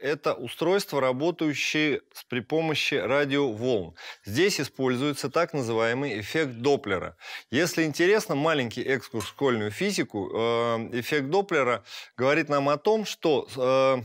это устройство, работающее с, при помощи радиоволн. Здесь используется так называемый эффект Доплера. Если интересно, маленький экскурс в школьную физику, э, эффект Доплера говорит нам о том, что э,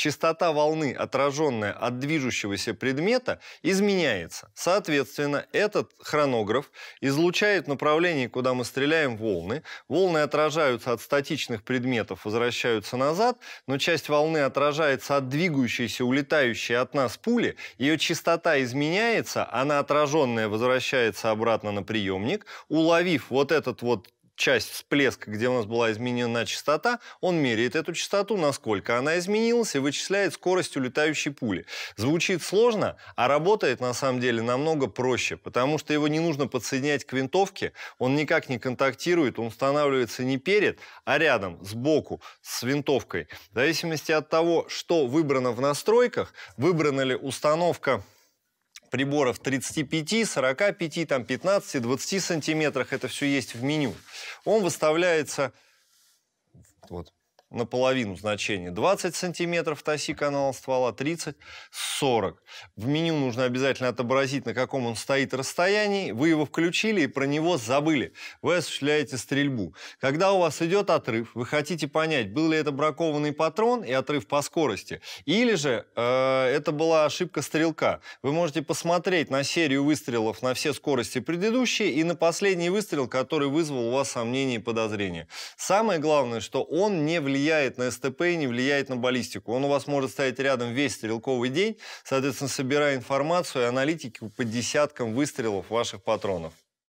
частота волны, отраженная от движущегося предмета, изменяется. Соответственно, этот хронограф излучает в направлении, куда мы стреляем волны. Волны отражаются от статичных предметов, возвращаются назад, но часть волны отражается от двигающейся, улетающей от нас пули. Ее частота изменяется, она отраженная возвращается обратно на приемник. Уловив вот этот вот часть всплеска, где у нас была изменена частота, он меряет эту частоту, насколько она изменилась, и вычисляет скорость улетающей пули. Звучит сложно, а работает на самом деле намного проще, потому что его не нужно подсоединять к винтовке, он никак не контактирует, он устанавливается не перед, а рядом, сбоку, с винтовкой. В зависимости от того, что выбрано в настройках, выбрана ли установка приборов 35, 45, там 15, 20 сантиметрах, это все есть в меню. Он выставляется вот, наполовину значения. 20 сантиметров в оси канала ствола, 30, 40. В меню нужно обязательно отобразить, на каком он стоит расстоянии. Вы его включили и про него забыли. Вы осуществляете стрельбу. Когда у вас идет отрыв, вы хотите понять, был ли это бракованный патрон и отрыв по скорости, или же э, это была ошибка стрелка. Вы можете посмотреть на серию выстрелов на все скорости предыдущие и на последний выстрел, который вызвал у вас сомнения и подозрения. Самое главное, что он не влияет влияет на СТП и не влияет на баллистику. Он у вас может стоять рядом весь стрелковый день, соответственно, собирая информацию и аналитику по десяткам выстрелов ваших патронов.